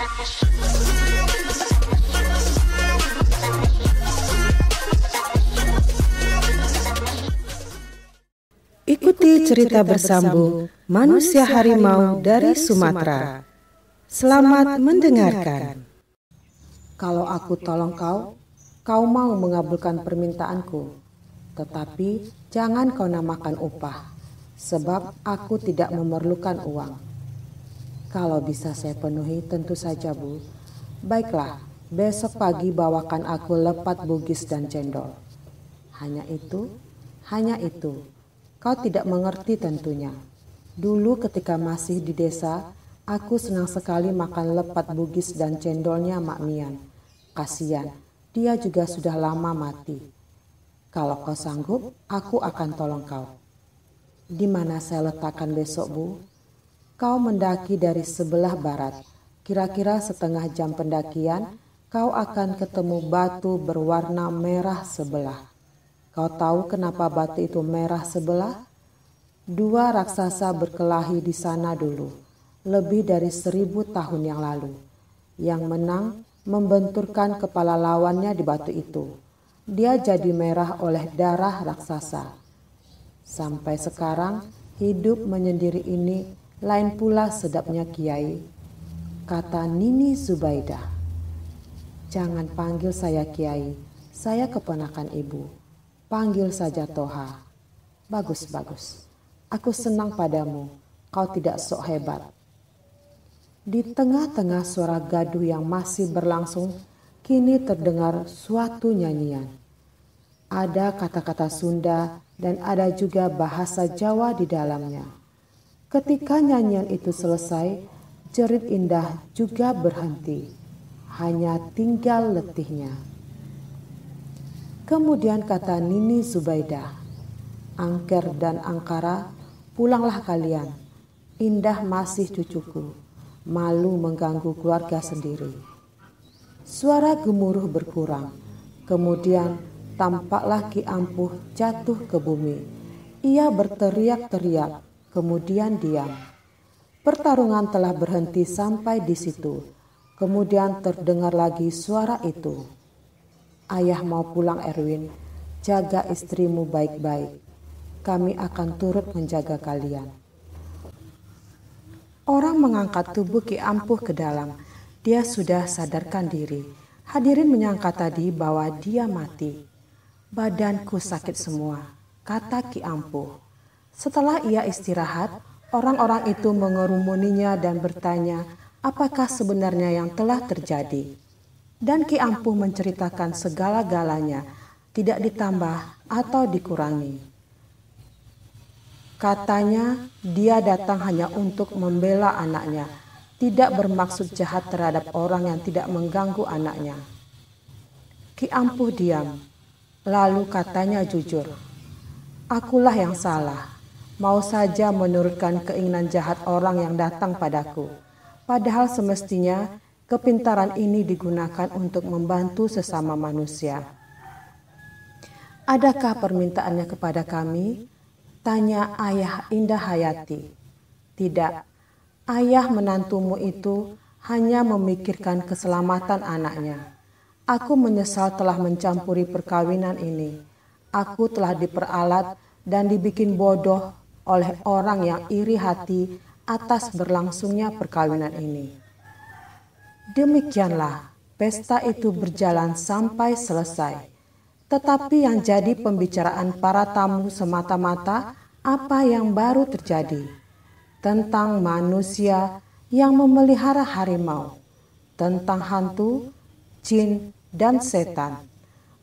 Ikuti cerita bersambung manusia harimau dari Sumatera. Selamat mendengarkan. Kalau aku tolong kau, kau mau mengabulkan permintaanku. Tetapi jangan kau namakan upah, sebab aku tidak memerlukan uang kalau bisa saya penuhi, tentu saja, Bu. Baiklah, besok pagi bawakan aku lepat bugis dan cendol. Hanya itu, hanya itu. Kau tidak mengerti tentunya. Dulu ketika masih di desa, aku senang sekali makan lepat bugis dan cendolnya Mak Mian. Kasian, dia juga sudah lama mati. Kalau kau sanggup, aku akan tolong kau. Di mana saya letakkan besok, Bu? kau mendaki dari sebelah barat. Kira-kira setengah jam pendakian, kau akan ketemu batu berwarna merah sebelah. Kau tahu kenapa batu itu merah sebelah? Dua raksasa berkelahi di sana dulu, lebih dari seribu tahun yang lalu. Yang menang membenturkan kepala lawannya di batu itu. Dia jadi merah oleh darah raksasa. Sampai sekarang, hidup menyendiri ini lain pula sedapnya Kiai, kata Nini Zubaidah. Jangan panggil saya Kiai, saya keponakan ibu. Panggil saja Toha. Bagus, bagus. Aku senang padamu, kau tidak sok hebat. Di tengah-tengah suara gaduh yang masih berlangsung, kini terdengar suatu nyanyian. Ada kata-kata Sunda dan ada juga bahasa Jawa di dalamnya. Ketika nyanyian itu selesai, jerit indah juga berhenti. Hanya tinggal letihnya. Kemudian kata Nini Zubaidah, Angker dan Angkara, pulanglah kalian. Indah masih cucuku, malu mengganggu keluarga sendiri. Suara gemuruh berkurang, kemudian tampaklah Ki ampuh jatuh ke bumi. Ia berteriak-teriak kemudian diam. Pertarungan telah berhenti sampai di situ. Kemudian terdengar lagi suara itu. Ayah mau pulang Erwin, jaga istrimu baik-baik. Kami akan turut menjaga kalian. Orang mengangkat tubuh Ki Ampuh ke dalam. Dia sudah sadarkan diri. Hadirin menyangka tadi bahwa dia mati. Badanku sakit semua, kata Ki Ampuh. Setelah ia istirahat, orang-orang itu mengerumuninya dan bertanya, apakah sebenarnya yang telah terjadi? Dan Ki Ampuh menceritakan segala-galanya, tidak ditambah atau dikurangi. Katanya, dia datang hanya untuk membela anaknya, tidak bermaksud jahat terhadap orang yang tidak mengganggu anaknya. Ki Ampuh diam, lalu katanya jujur, "Akulah yang salah mau saja menurutkan keinginan jahat orang yang datang padaku. Padahal semestinya kepintaran ini digunakan untuk membantu sesama manusia. Adakah permintaannya kepada kami? Tanya ayah Indah Hayati. Tidak, ayah menantumu itu hanya memikirkan keselamatan anaknya. Aku menyesal telah mencampuri perkawinan ini. Aku telah diperalat dan dibikin bodoh oleh orang yang iri hati atas berlangsungnya perkawinan ini. Demikianlah pesta itu berjalan sampai selesai. Tetapi yang jadi pembicaraan para tamu semata-mata apa yang baru terjadi tentang manusia yang memelihara harimau, tentang hantu, jin, dan setan.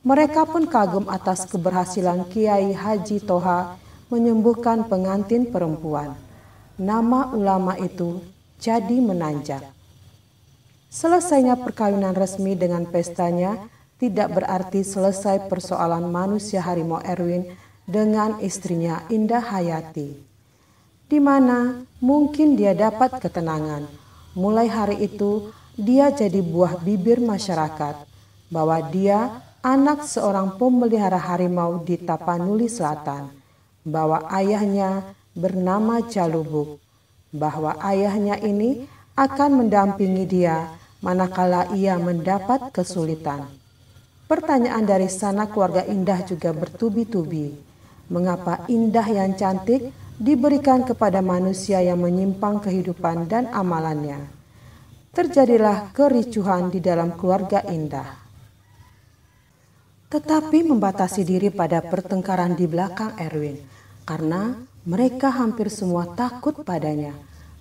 Mereka pun kagum atas keberhasilan Kiai Haji Toha menyembuhkan pengantin perempuan. Nama ulama itu jadi menanjak. Selesainya perkawinan resmi dengan pestanya tidak berarti selesai persoalan manusia harimau Erwin dengan istrinya Indah Hayati. Di mana mungkin dia dapat ketenangan. Mulai hari itu dia jadi buah bibir masyarakat bahwa dia anak seorang pemelihara harimau di Tapanuli Selatan bahwa ayahnya bernama Jalubuk, bahwa ayahnya ini akan mendampingi dia manakala ia mendapat kesulitan. Pertanyaan dari sana keluarga Indah juga bertubi-tubi. Mengapa Indah yang cantik diberikan kepada manusia yang menyimpang kehidupan dan amalannya? Terjadilah kericuhan di dalam keluarga Indah. Tetapi membatasi diri pada pertengkaran di belakang Erwin karena mereka hampir semua takut padanya.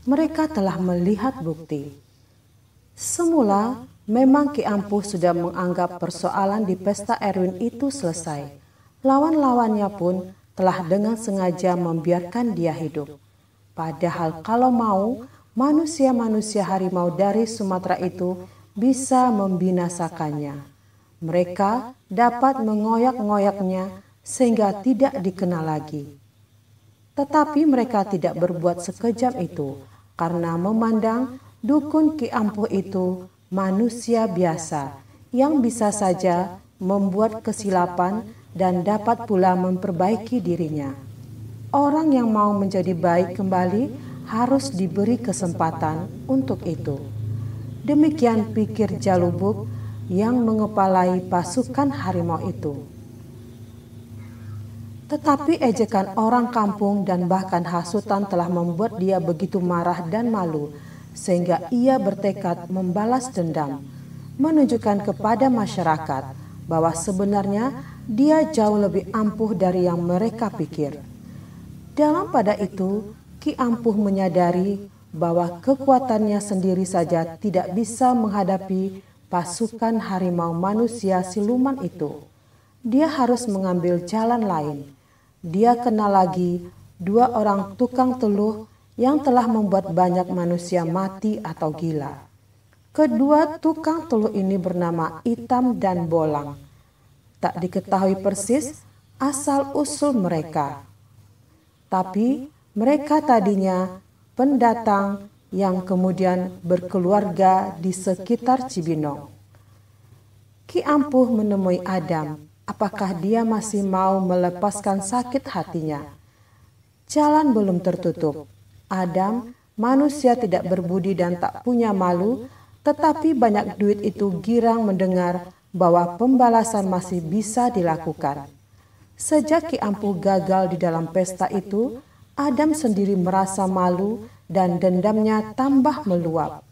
Mereka telah melihat bukti. Semula, memang Ki Ampuh sudah menganggap persoalan di pesta Erwin itu selesai. Lawan-lawannya pun telah dengan sengaja membiarkan dia hidup. Padahal kalau mau, manusia-manusia harimau dari Sumatera itu bisa membinasakannya. Mereka dapat mengoyak-ngoyaknya sehingga tidak dikenal lagi. Tetapi mereka tidak berbuat sekejam itu karena memandang dukun Ki Ampuh itu manusia biasa yang bisa saja membuat kesilapan dan dapat pula memperbaiki dirinya. Orang yang mau menjadi baik kembali harus diberi kesempatan untuk itu. Demikian pikir Jalubuk yang mengepalai pasukan harimau itu. Tetapi ejekan orang kampung dan bahkan hasutan telah membuat dia begitu marah dan malu, sehingga ia bertekad membalas dendam, menunjukkan kepada masyarakat bahwa sebenarnya dia jauh lebih ampuh dari yang mereka pikir. Dalam pada itu, Ki Ampuh menyadari bahwa kekuatannya sendiri saja tidak bisa menghadapi pasukan harimau manusia siluman itu dia harus mengambil jalan lain. Dia kenal lagi dua orang tukang teluh yang telah membuat banyak manusia mati atau gila. Kedua tukang teluh ini bernama Itam dan Bolang. Tak diketahui persis asal-usul mereka. Tapi mereka tadinya pendatang yang kemudian berkeluarga di sekitar Cibinong. Ki Ampuh menemui Adam apakah dia masih mau melepaskan sakit hatinya. Jalan belum tertutup. Adam, manusia tidak berbudi dan tak punya malu, tetapi banyak duit itu girang mendengar bahwa pembalasan masih bisa dilakukan. Sejak Ki Ampuh gagal di dalam pesta itu, Adam sendiri merasa malu dan dendamnya tambah meluap.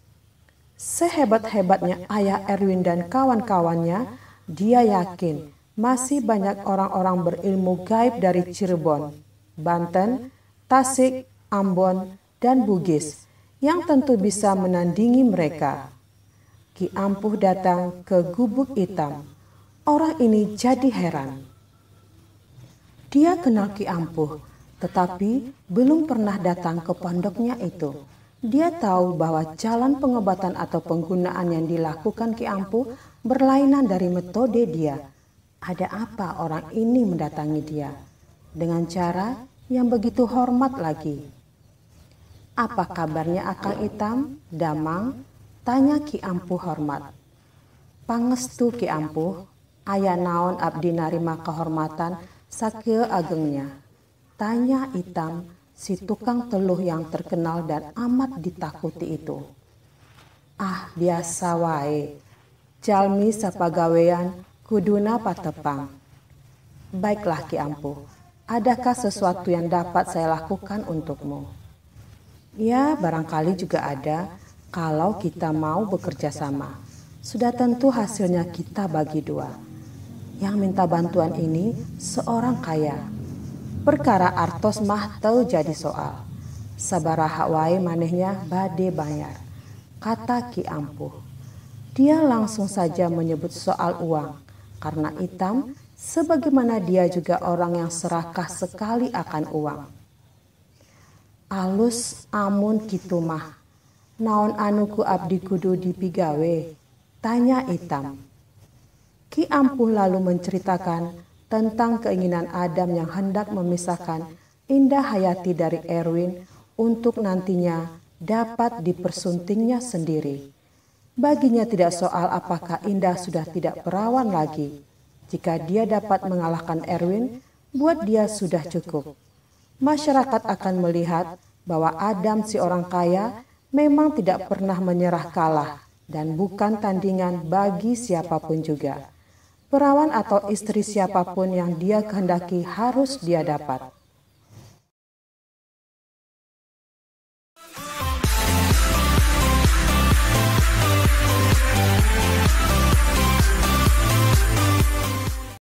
Sehebat-hebatnya ayah Erwin dan kawan-kawannya, dia yakin masih banyak orang-orang berilmu gaib dari Cirebon, Banten, Tasik, Ambon, dan Bugis yang tentu bisa menandingi mereka. Ki Ampuh datang ke Gubuk Hitam. Orang ini jadi heran. Dia kenal Ki Ampuh, tetapi belum pernah datang ke pondoknya itu. Dia tahu bahwa jalan pengobatan atau penggunaan yang dilakukan Ki Ampuh berlainan dari metode dia ada apa orang ini mendatangi dia dengan cara yang begitu hormat lagi. Apa kabarnya akang Itam damang, tanya Ki Ampuh hormat. Pangestu Ki Ampuh, ayah naon abdi narima kehormatan sakil agengnya. Tanya Itam si tukang teluh yang terkenal dan amat ditakuti itu. Ah, biasa wae. Jalmi sapagawean kuduna patepang. Baiklah Ki Ampuh, adakah sesuatu yang dapat saya lakukan untukmu? Ya, barangkali juga ada kalau kita mau bekerja sama. Sudah tentu hasilnya kita bagi dua. Yang minta bantuan ini seorang kaya. Perkara artos mah tahu jadi soal. Sabaraha wae manehnya bade bayar. Kata Ki Ampuh. Dia langsung saja menyebut soal uang karena hitam, sebagaimana dia juga orang yang serakah sekali akan uang. Alus amun kitumah, naon anuku abdi kudu dipigawe, tanya hitam. Ki Ampuh lalu menceritakan tentang keinginan Adam yang hendak memisahkan Indah Hayati dari Erwin untuk nantinya dapat dipersuntingnya sendiri. Baginya tidak soal apakah Indah sudah tidak perawan lagi. Jika dia dapat mengalahkan Erwin, buat dia sudah cukup. Masyarakat akan melihat bahwa Adam si orang kaya memang tidak pernah menyerah kalah dan bukan tandingan bagi siapapun juga. Perawan atau istri siapapun yang dia kehendaki harus dia dapat.